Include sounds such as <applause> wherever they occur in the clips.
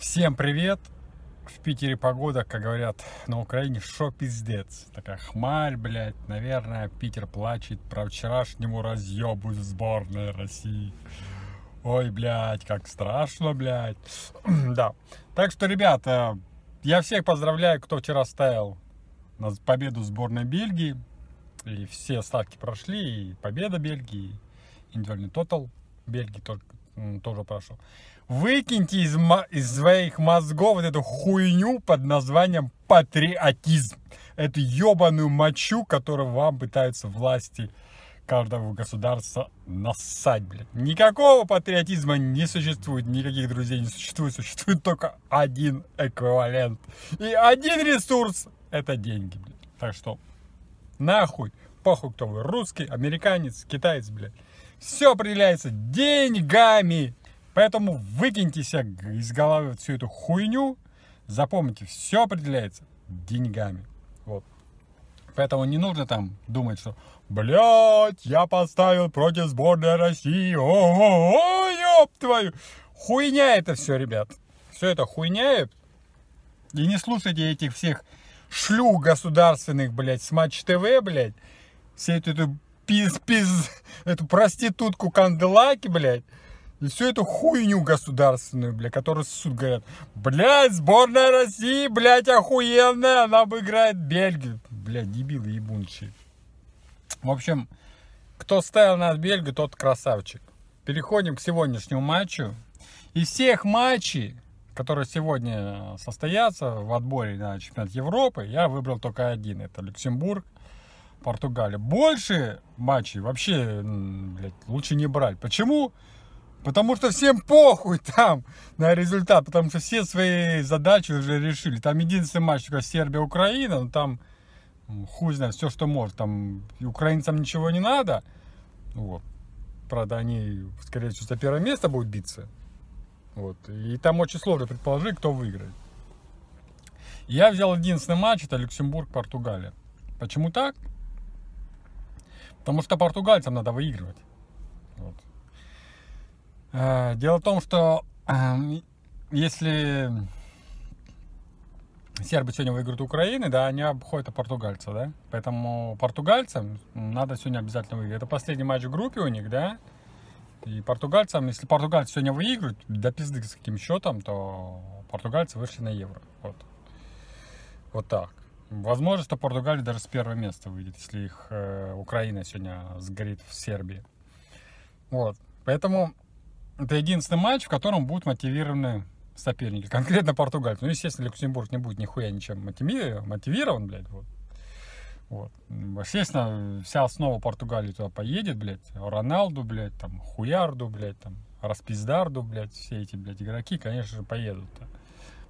Всем привет! В Питере погода, как говорят на Украине, шо пиздец. Такая хмаль, блядь. Наверное, Питер плачет про вчерашнему разъебу сборной России. Ой, блядь, как страшно, блядь. <clears throat> да. Так что, ребята, я всех поздравляю, кто вчера ставил на победу сборной Бельгии. И все ставки прошли, и победа Бельгии, индивидуальный тотал Бельгии только тоже прошу. Выкиньте из, из своих мозгов вот эту хуйню под названием патриотизм. Эту ебаную мочу, которую вам пытаются власти каждого государства насать, блядь. Никакого патриотизма не существует, никаких друзей не существует, существует только один эквивалент. И один ресурс – это деньги, блядь. Так что, нахуй, похуй кто вы, русский, американец, китаец, блядь все определяется деньгами. Поэтому выкиньте себе из головы всю эту хуйню. Запомните, все определяется деньгами. Вот. Поэтому не нужно там думать, что блядь, я поставил против сборной России. Ого, ёб твою. Хуйня это все, ребят. Все это хуйня. И не слушайте этих всех шлюх государственных, блядь, с Матч ТВ, блядь. Все эту, эту пиз, пиз, эту проститутку Канделаки, блядь. И всю эту хуйню государственную, бля, которую суд говорят, блядь, сборная России, блядь, охуенная, она обыграет Бельгию. Блядь, дебилы ебунчие. В общем, кто ставил на Бельгию, тот красавчик. Переходим к сегодняшнему матчу. И всех матчей, которые сегодня состоятся в отборе на чемпионат Европы, я выбрал только один. Это Люксембург Португалия. Больше матчей вообще, блядь, лучше не брать. Почему? Потому что всем похуй там на результат, потому что все свои задачи уже решили. Там единственный матч только Сербия-Украина, но ну, там ну, хуй знает, все, что может. Там украинцам ничего не надо. Вот. Правда, они, скорее всего, за первое место будут биться. Вот. И там очень сложно предположить, кто выиграет. Я взял единственный матч, это Люксембург-Португалия. Почему так? Потому что португальцам надо выигрывать. Вот. Э, дело в том, что эм, если сербы сегодня выиграют Украины, да, они обходят и португальцев, да. Поэтому португальцам надо сегодня обязательно выиграть. Это последний матч в группе у них, да. И португальцам, если португальцы сегодня выиграют, до пизды с каким счетом, то португальцы вышли на евро. Вот. Вот так. Возможно, что Португалия даже с первого места выйдет, если их э, Украина сегодня сгорит в Сербии. Вот. Поэтому это единственный матч, в котором будут мотивированы соперники. Конкретно Португалия. Ну, естественно, Люксембург не будет нихуя ничем мотивирован, мотивирован блядь, вот. Вот. Естественно, вся основа Португалии туда поедет, блядь. Роналду, блядь, там, Хуярду, блядь, там, Распиздарду, блядь, все эти, блядь, игроки, конечно же, поедут. -то.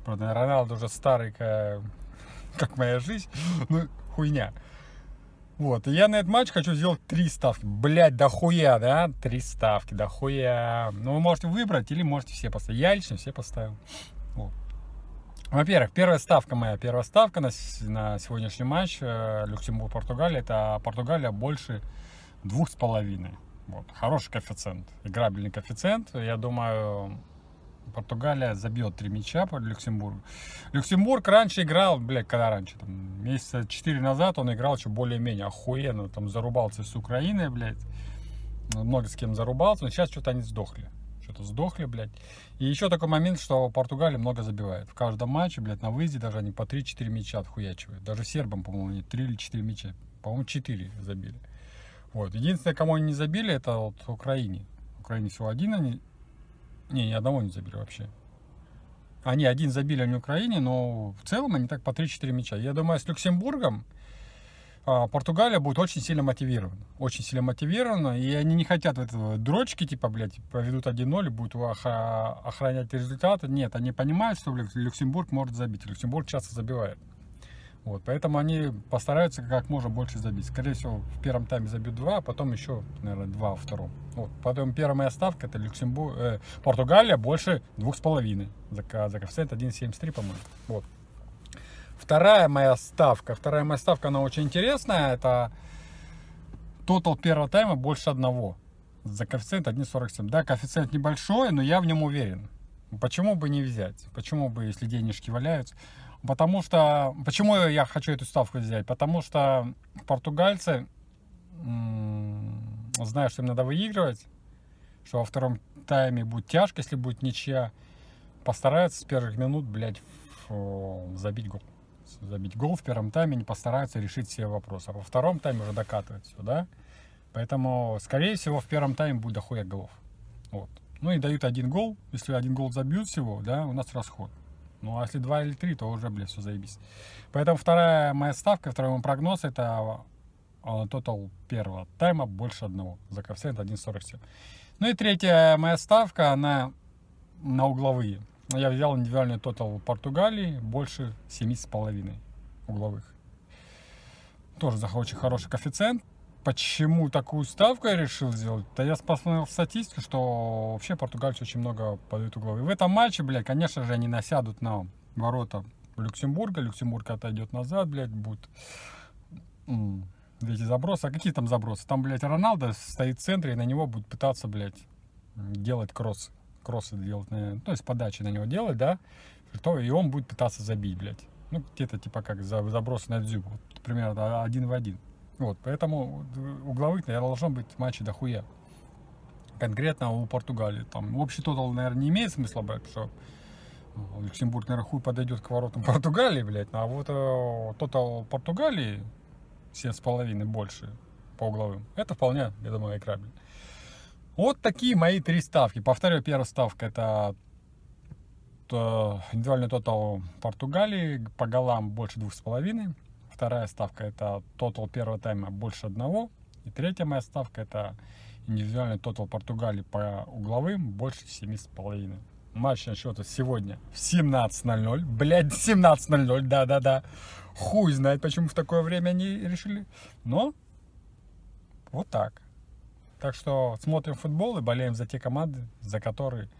Правда, Роналду уже старый э, <laughs> как моя жизнь, ну, хуйня. Вот, и я на этот матч хочу сделать три ставки. Блять, да хуя, да? Три ставки, да хуя. Ну, вы можете выбрать или можете все поставить. Я лично все поставил. Во-первых, первая ставка моя, первая ставка на, на сегодняшний матч э, Люксембург-Португалия, это Португалия больше двух с половиной. Вот. Хороший коэффициент, играбельный коэффициент. Я думаю, Португалия забьет три мяча по Люксембургу. Люксембург раньше играл, блядь, когда раньше, там, месяца четыре назад он играл еще более-менее охуенно, там, зарубался с Украиной, блядь, много с кем зарубался, но сейчас что-то они сдохли. Что-то сдохли, блядь. И еще такой момент, что Португалия много забивает. В каждом матче, блядь, на выезде даже они по 3-4 мяча отхуячивают. Даже сербам, по-моему, они 3 или 4 мяча. По-моему, 4 забили. Вот. Единственное, кому они не забили, это вот Украине. Украине всего один они не, ни одного не забили вообще. Они один забили, они Украине, но в целом они так по 3-4 мяча. Я думаю, с Люксембургом а, Португалия будет очень сильно мотивирована. Очень сильно мотивирована. И они не хотят вот этого дрочки, типа, блядь, поведут 1-0, будут охранять результаты. Нет, они понимают, что Люксембург может забить. Люксембург часто забивает. Вот, поэтому они постараются как можно больше забить. Скорее всего, в первом тайме забьют два, а потом еще, наверное, два во втором. Вот, потом первая моя ставка, это Люксембург, э, Португалия больше двух с половиной. За, за коэффициент 1,73, по-моему. Вот. Вторая моя ставка, вторая моя ставка, она очень интересная. Это тотал первого тайма больше одного. За коэффициент 1,47. Да, коэффициент небольшой, но я в нем уверен. Почему бы не взять? Почему бы, если денежки валяются? Потому что... Почему я хочу эту ставку взять? Потому что португальцы, зная, что им надо выигрывать, что во втором тайме будет тяжко, если будет ничья, постараются с первых минут, блядь, фу, забить гол. Забить гол в первом тайме, не постараются решить все вопросы. А во втором тайме уже докатывать, все, да? Поэтому, скорее всего, в первом тайме будет дохуя голов. Вот. Ну и дают один гол. Если один гол забьют всего, да, у нас расход. Ну, а если 2 или 3, то уже, блядь, все заебись. Поэтому вторая моя ставка, второй мой прогноз, это тотал первого тайма больше одного за коэффициент 1.47. Ну и третья моя ставка, она на угловые. Я взял индивидуальный тотал Португалии больше 7,5 угловых. Тоже за очень хороший коэффициент почему такую ставку я решил сделать? Да я посмотрел статистику, что вообще португальцы очень много подают угловые. В этом матче, блядь, конечно же, они насядут на ворота Люксембурга. Люксембург отойдет назад, блядь, будет эти забросы. А какие там забросы? Там, блядь, Роналдо стоит в центре, и на него будут пытаться, блядь, делать кроссы. Кроссы делать, наверное. Ну, то есть подачи на него делать, да? И он будет пытаться забить, блядь. Ну, где-то типа как забросы на дзюбу. Вот, примерно один в один. Вот, поэтому угловых, наверное, должно быть матчей дохуя. Конкретно у Португалии. Там общий тотал, наверное, не имеет смысла брать, что Люксембург, наверное, хуй подойдет к воротам Португалии, блядь. А вот э, тотал Португалии с половиной больше по угловым. Это вполне, я думаю, играбель. Вот такие мои три ставки. Повторю, первая ставка это э, индивидуальный тотал Португалии по голам больше двух с половиной. Вторая ставка это тотал первого тайма больше одного. И третья моя ставка это индивидуальный тотал Португалии по угловым больше семи с половиной Матч на счету сегодня в 17.00. Блядь, 17.00, да-да-да. Хуй знает, почему в такое время они решили. Но вот так. Так что смотрим футбол и болеем за те команды, за которые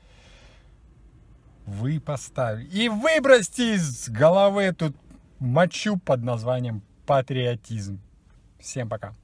вы поставили. И выбросьте из головы тут мочу под названием патриотизм. Всем пока.